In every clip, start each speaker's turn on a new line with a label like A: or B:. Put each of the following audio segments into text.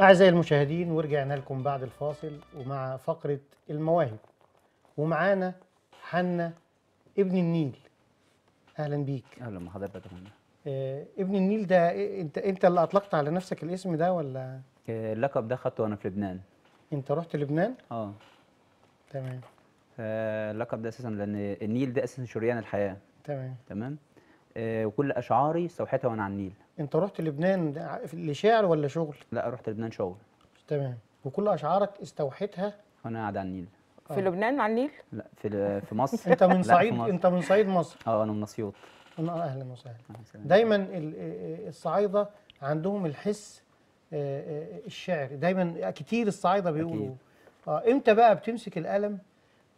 A: أعزائي المشاهدين ورجعنا لكم بعد الفاصل ومع فقرة المواهب ومعانا حنا ابن النيل أهلا بيك أهلا بحضرتك يا آه ابن النيل ده أنت أنت اللي أطلقت على نفسك الاسم ده ولا؟
B: آه، اللقب ده خدته وأنا في لبنان
A: أنت رحت لبنان؟ أه تمام
B: آه، اللقب ده أساسا لأن النيل ده أساسا شريان الحياة تمام تمام آه وكل أشعاري استوحيتها وأنا على النيل انت رحت لبنان لشعر ولا شغل؟ لا رحت لبنان شغل تمام
A: وكل اشعارك استوحيتها وانا قاعد على النيل في
C: لبنان على النيل؟
A: لا في في مصر انت من صعيد انت من صعيد مصر اه انا من اسيوط انا اهلا وسهلا دايما الصعايده عندهم الحس آه، آه، الشعر دايما كتير الصعايده بيقولوا اه امتى بقى بتمسك القلم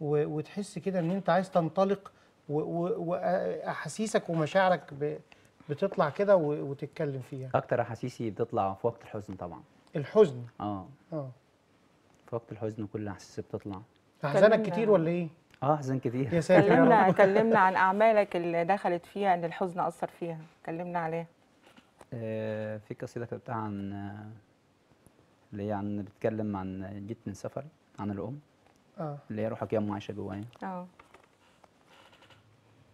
A: وتحس كده ان انت عايز تنطلق واحاسيسك ومشاعرك بتطلع كده وتتكلم فيها
B: اكتر احاسيسي بتطلع في وقت الحزن طبعا الحزن اه اه في وقت الحزن كل احاسيسي بتطلع احزانك كتير ولا ايه اه احزان كتير يا ساتر كلمنا
C: كلمنا عن اعمالك اللي دخلت فيها ان الحزن اثر فيها كلمنا عليها
B: آه في قصيده كتبتها عن آه، اللي هي عن بتتكلم عن جيت من سفر عن الام اه اللي هي روحك يا ام عايشه جوايا آه.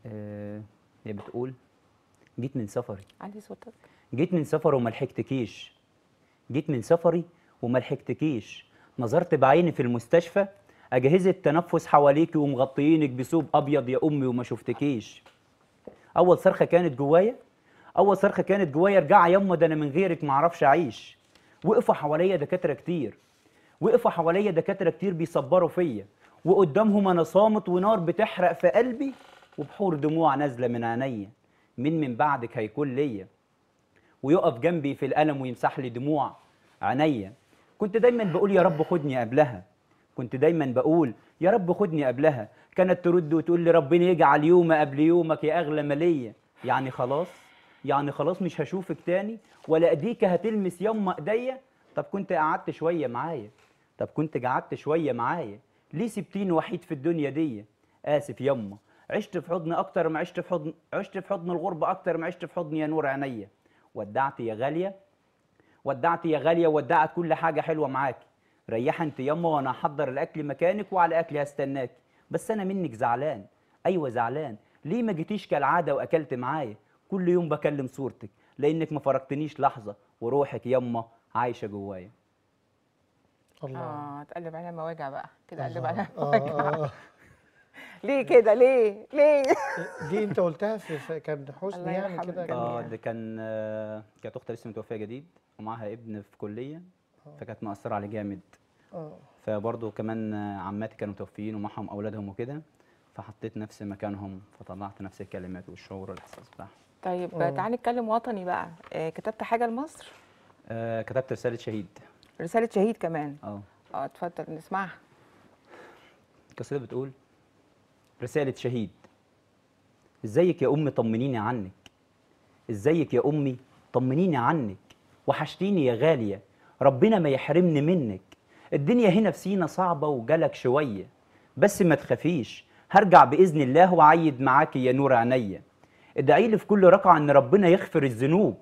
B: اه هي بتقول جيت من سفري علي صوتك جيت من سفري وما لحقتكيش جيت من سفري وما لحقتكيش نظرت بعيني في المستشفى اجهزه تنفس حواليكي ومغطيينك بثوب ابيض يا امي وما شفتكيش اول صرخه كانت جوايا اول صرخه كانت جوايا يا امي ده انا من غيرك ما اعرفش اعيش وقفوا حواليا دكاتره كتير وقفوا حواليا دكاتره كتير بيصبروا فيا وقدامهم انا صامت ونار بتحرق في قلبي وبحور دموع نازله من عينيا مين من بعدك هيكون ليا ويقف جنبي في الألم ويمسح لي دموع عينيا كنت دايما بقول يا رب خدني قبلها كنت دايما بقول يا رب خدني قبلها كانت ترد وتقول لي ربنا يجعل يوم قبل يومك يا أغلى مالية يعني خلاص يعني خلاص مش هشوفك تاني ولا اديك هتلمس يما ايديا طب كنت قعدت شويه معايا طب كنت قعدت شويه معايا ليه سبتيني وحيد في الدنيا دي اسف يما عشت في حضن أكتر ما عشت في حضن عشت في حضن الغربة أكتر ما عشت في حضن يا نور عينيا ودعت يا غالية ودعت يا غالية ودعت كل حاجة حلوة معاك ريح انت يما وأنا هحضر الأكل مكانك وعلى أكلي هستناك بس أنا منك زعلان أيوة زعلان ليه ما جيتيش كالعادة وأكلت معايا كل يوم بكلم صورتك لأنك ما فرقتنيش لحظة وروحك يما عايشة جوايا
A: الله اه
C: تقلب عليها مواجع بقى كده قلب عليها آه، مواجع آه. آه.
A: ليه كده ليه ليه
B: دي انت قلتها في كان حسن يعني كده اه يعني. ده كان آه، كانت اختي لسه متوفيه جديد ومعاها ابن في كليه آه. فكانت مأثره عليه جامد اه فبرضه كمان آه، عماتي كانوا متوفيين ومعهم اولادهم وكده فحطيت نفسي مكانهم فطلعت نفس الكلمات والشعور والاحساس بتاعهم
C: طيب تعالى نتكلم وطني بقى كتبت حاجه لمصر
B: آه كتبت رساله شهيد
C: رساله شهيد كمان اه اه اتفضل نسمعها
B: القصيده بتقول رسالة شهيد ازيك يا أمي طمنيني عنك ازيك يا أمي طمنيني عنك وحشتيني يا غالية ربنا ما يحرمني منك الدنيا هنا في سينا صعبة وجالك شوية بس ما تخافيش هرجع بإذن الله وعيد معاكي يا نور عينيا ادعي لي في كل ركعة إن ربنا يغفر الذنوب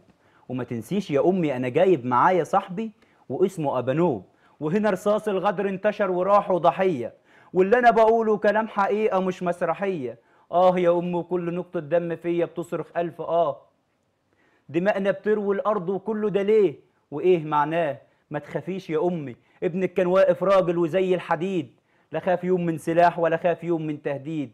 B: وما تنسيش يا أمي أنا جايب معايا صاحبي واسمه أبانوب وهنا رصاص الغدر انتشر وراحوا ضحية واللي انا بقوله كلام حقيقه مش مسرحيه اه يا ام كل نقطه دم فيا بتصرخ الف اه دماغنا بتروي الارض وكله ده ليه وايه معناه ما تخافيش يا امي ابنك كان واقف راجل وزي الحديد لا خاف يوم من سلاح ولا خاف يوم من تهديد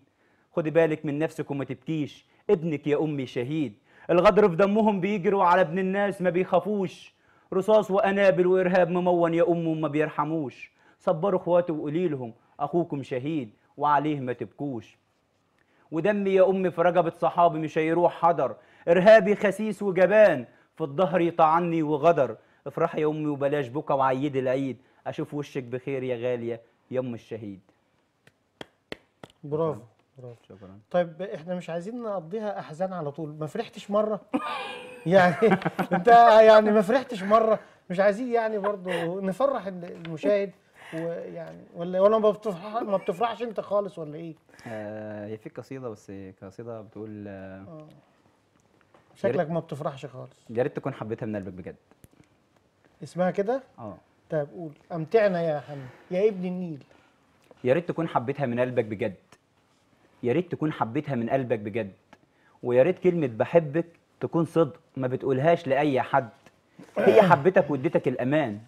B: خدي بالك من نفسك وما تبكيش ابنك يا امي شهيد الغدر في دمهم بيجروا على ابن الناس ما بيخافوش رصاص وانابل وارهاب ممون يا ام وما بيرحموش صبروا اخواتي وقولي لهم اخوكم شهيد وعليه ما تبكوش ودمي يا امي في رقبة صحابي مش هيروح حضر ارهابي خسيس وجبان في الظهر يطعني وغدر افرح يا امي وبلاش بكى وعيد العيد اشوف وشك بخير يا غاليه يا ام الشهيد برافو برافو شكرا
A: طيب احنا مش عايزين نقضيها احزان على طول ما فرحتش مره يعني انت يعني ما فرحتش مره مش عايزين يعني برضه نفرح المشاهد ويعني ولا ولا ما بتفرح ما بتفرحش انت خالص ولا ايه؟
B: آه هي في قصيده بس قصيده بتقول آه, آه. شكلك ما بتفرحش خالص يا ريت تكون حبيتها من قلبك بجد
A: اسمها كده؟ اه طب قول امتعنا يا حمد يا ابن النيل
B: يا ريت تكون حبيتها من قلبك بجد يا ريت تكون حبيتها من قلبك بجد ويا ريت كلمه بحبك تكون صدق ما بتقولهاش لاي حد هي حبتك واديتك الامان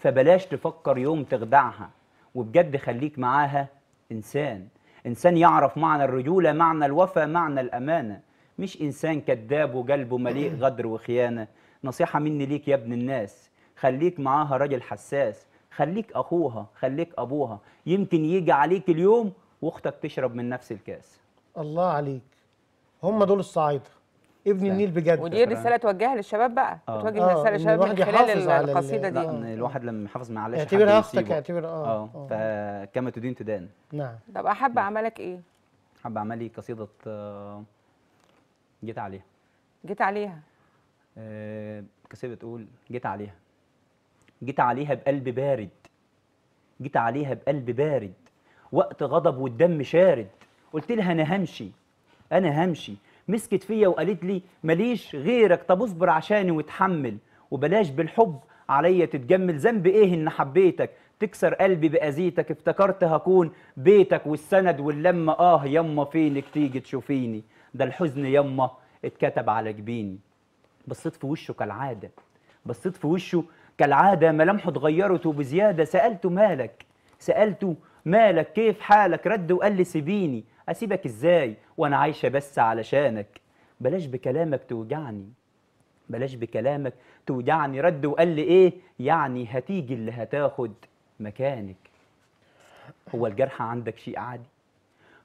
B: فبلاش تفكر يوم تخدعها وبجد خليك معاها إنسان إنسان يعرف معنى الرجولة معنى الوفاء معنى الأمانة مش إنسان كذاب وقلبه مليء غدر وخيانة نصيحة مني ليك يا ابن الناس خليك معاها راجل حساس خليك أخوها خليك أبوها يمكن يجي عليك اليوم وأختك تشرب من نفس الكاس
A: الله عليك هم دول الصعايدة ابن ده. النيل بجد ودي رساله
C: توجهها للشباب بقى آه. توجه
B: رساله آه، للشباب من خلال القصيده دي ان الواحد لما يحافظ معلش اعتبرها اختك اعتبر اه اه, آه. فكما تدين تدان
A: نعم
C: طب احب اعمالك ايه؟
B: احب اعمالي قصيده جيت عليها جيت عليها القصيده بتقول جيت عليها جيت عليها بقلب بارد جيت عليها بقلب بارد وقت غضب والدم شارد قلت لها انا همشي انا همشي مسكت فيا وقالت لي ماليش غيرك طب اصبر عشاني وتحمل وبلاش بالحب عليا تتجمل ذنب ايه ان حبيتك تكسر قلبي باذيتك افتكرت هكون بيتك والسند واللمه اه يما فينك تيجي تشوفيني ده الحزن يما اتكتب على جبيني بصيت في وشه كالعاده بصيت في وشه كالعاده ملامحه اتغيرت وبزياده سالته مالك سالته مالك كيف حالك رد وقال لي سيبيني هسيبك ازاي وانا عايشه بس علشانك بلاش بكلامك توجعني بلاش بكلامك توجعني رد وقال لي ايه يعني هتيجي اللي هتاخد مكانك هو الجرح عندك شيء عادي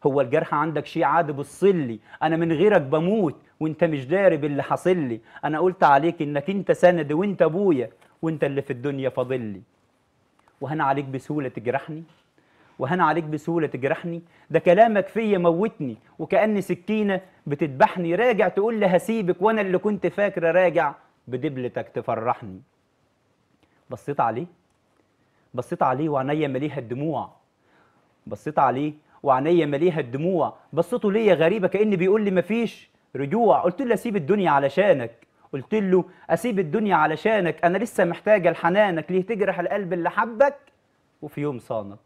B: هو الجرح عندك شيء عادي بصلي انا من غيرك بموت وانت مش داري باللي حاصل لي انا قلت عليك انك انت سند وانت ابويا وانت اللي في الدنيا فاضل لي وهنا عليك بسهوله تجرحني وهنا عليك بسهولة تجرحني ده كلامك فيا موتني وكأن سكينة بتذبحني راجع تقول لي هسيبك وأنا اللي كنت فاكرة راجع بدبلتك تفرحني بصيت عليه بصيت عليه وعينيا مليها الدموع بصيت عليه وعينيا مليها الدموع بصيته ليا غريبة كأن بيقول لي مفيش رجوع قلت له أسيب الدنيا علشانك قلت له أسيب الدنيا علشانك أنا لسه محتاجة لحنانك ليه تجرح القلب اللي حبك وفي يوم صانك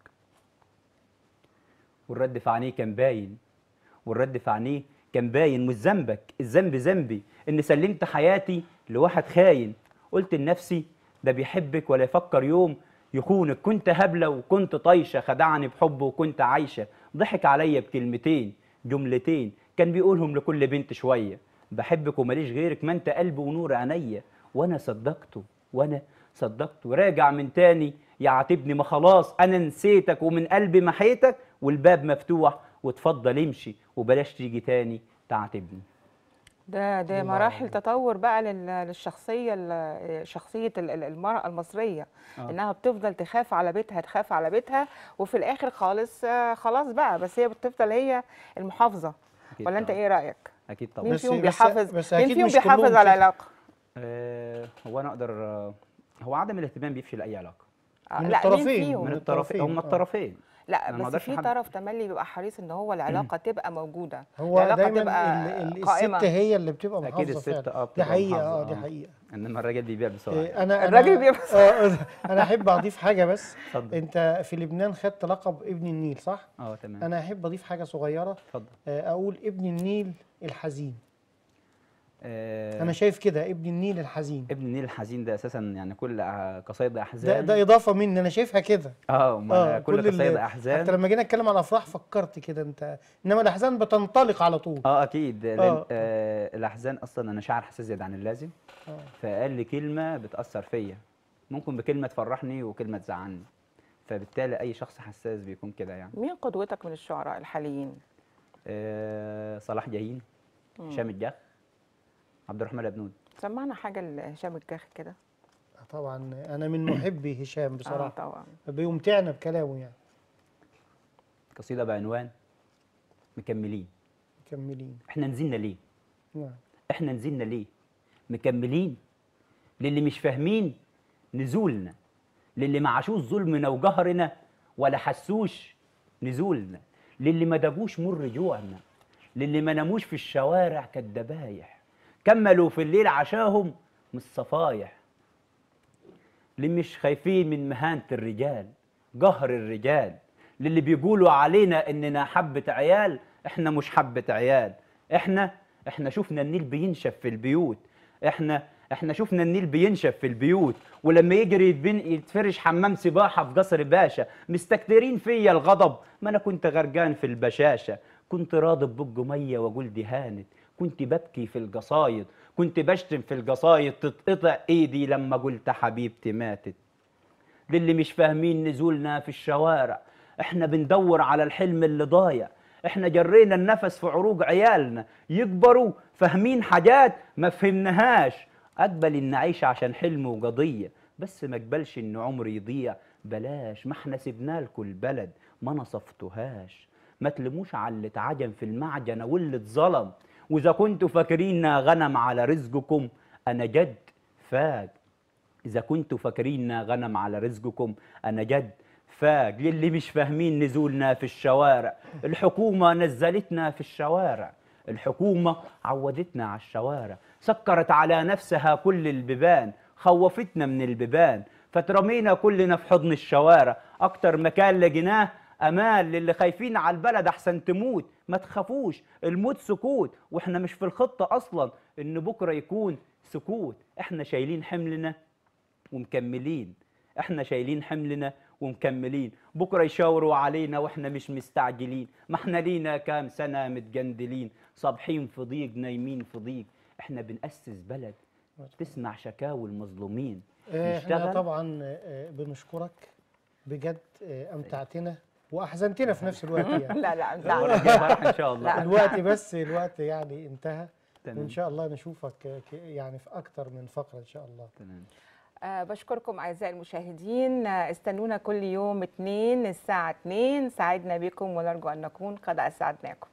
B: والرد في عينيه كان باين والرد في عينيه كان باين مش ذنبك الذنب ذنبي ان سلمت حياتي لواحد خاين قلت لنفسي ده بيحبك ولا يفكر يوم يخونك كنت هبله وكنت طايشه خدعني بحبه وكنت عايشه ضحك عليا بكلمتين جملتين كان بيقولهم لكل بنت شويه بحبك وماليش غيرك ما انت قلبي ونور عينيا وانا صدقته وانا صدقته راجع من تاني يعاتبني ما خلاص انا نسيتك ومن قلبي محيتك والباب مفتوح وتفضل امشي وبلاش تيجي تاني تعاتبني
C: ده ده مراحل تطور بقى للشخصيه شخصيه المراه المصريه آه. انها بتفضل تخاف على بيتها تخاف على بيتها وفي الاخر خالص آه، خلاص بقى بس هي بتفضل هي المحافظه ولا انت ايه رايك
B: اكيد طبعا مين فيهم بيحافظ بس مين فيهم بيحافظ على العلاقه آه هو انا اقدر هو عدم الاهتمام بيفشل اي علاقه آه، من لا الطرفين من الطرفين هم آه. الطرفين لا بس في طرف
C: تملي بيبقى حريص ان هو العلاقه تبقى موجوده هو العلاقه تبقى قائمه الست هي
B: اللي بتبقى محافظه اكيد الست آه،, اه دي حقيقه اه دي حقيقه انما الراجل بيبيع بسرعه إيه انا الراجل بيبيع
A: بسرعه انا احب اضيف حاجه بس فضل. انت في لبنان خدت لقب ابن النيل صح
B: اه تمام انا
A: احب اضيف حاجه صغيره اتفضل اقول ابن النيل الحزين
B: آه انا شايف كده ابن النيل الحزين ابن النيل الحزين ده اساسا يعني كل قصايد احزان ده, ده
A: اضافه مني انا شايفها
B: كده اه, آه كل, كل قصايد احزان حتى لما
A: جينا نتكلم على افراح فكرت كده انت
B: انما الاحزان بتنطلق على طول اه اكيد آه. لأن آه الاحزان اصلا انا شاعر حساس زياده عن اللازم آه. فقال كلمه بتاثر فيا ممكن بكلمه تفرحني وكلمه تزعلني فبالتالي اي شخص حساس بيكون كده يعني
C: مين قدوتك من الشعراء الحاليين
B: آه صلاح جاهين هشام الجخ عبد الرحمن لبنود
C: سمعنا حاجه لهشام الكاخ كده
A: آه،
B: طبعا انا من محبي هشام آه، بصراحه آه طبعا
A: بيمتعنا بكلامه يعني
B: قصيده بعنوان مكملين مكملين احنا نزلنا ليه نعم احنا نزلنا ليه مكملين للي مش فاهمين نزولنا للي ما عاشوش ظلمنا وجهرنا ولا حسوش نزولنا للي ما دابوش مر جوعنا للي ما ناموش في الشوارع كالدبايح كملوا في الليل عشاهم مش صفايح اللي مش خايفين من مهانة الرجال قهر الرجال للي بيقولوا علينا اننا حبة عيال احنا مش حبة عيال احنا احنا شفنا النيل بينشف في البيوت احنا احنا شفنا النيل بينشف في البيوت ولما يجري يتفرش حمام سباحه في قصر باشا مستكترين فيا الغضب ما انا كنت غرقان في البشاشه كنت راضب بج ميه وأقول دي هانت كنت ببكي في القصايد كنت بشتم في القصايد تتقطع ايدي لما قلت حبيبتي ماتت للي مش فاهمين نزولنا في الشوارع احنا بندور على الحلم اللي ضايع احنا جرينا النفس في عروق عيالنا يكبروا فاهمين حاجات ما فهمناهاش اقبل ان اعيش عشان حلم وقضيه بس ما اقبلش ان عمري يضيع بلاش ما احنا سبنا لكم البلد ما نصفتوهاش ما تلموش على اللي اتعجن في المعجنه واللي اتظلم واذا كنتوا فاكرين غنم على رزقكم انا جد فاج اذا كنتوا فاكرين غنم على رزقكم انا جد فاج للي مش فاهمين نزولنا في الشوارع الحكومه نزلتنا في الشوارع الحكومه عودتنا على الشوارع سكرت على نفسها كل البيبان خوفتنا من البيبان فترمينا كلنا في حضن الشوارع اكتر مكان لقيناه امان للي خايفين على البلد احسن تموت ما تخافوش الموت سكوت واحنا مش في الخطه اصلا ان بكره يكون سكوت احنا شايلين حملنا ومكملين احنا شايلين حملنا ومكملين بكره يشاوروا علينا واحنا مش مستعجلين ما احنا لينا كام سنه متجندلين صابحين في ضيق نايمين في ضيق احنا بنأسس بلد تسمع شكاوى المظلومين إيه، احنا
A: طبعا آه، بنشكرك بجد آه، امتعتنا واحزنتنا في نفس الوقت يعني لا لا لا
C: نعم. ان
B: شاء
A: الله الوقت بس الوقت يعني انتهى وان شاء الله نشوفك يعني في اكثر من فقره ان شاء الله تمام
C: أه بشكركم أعزائي المشاهدين آه، استنونا كل يوم اثنين الساعة 2 سعدنا بكم ونرجو أن نكون قد أسعدناكم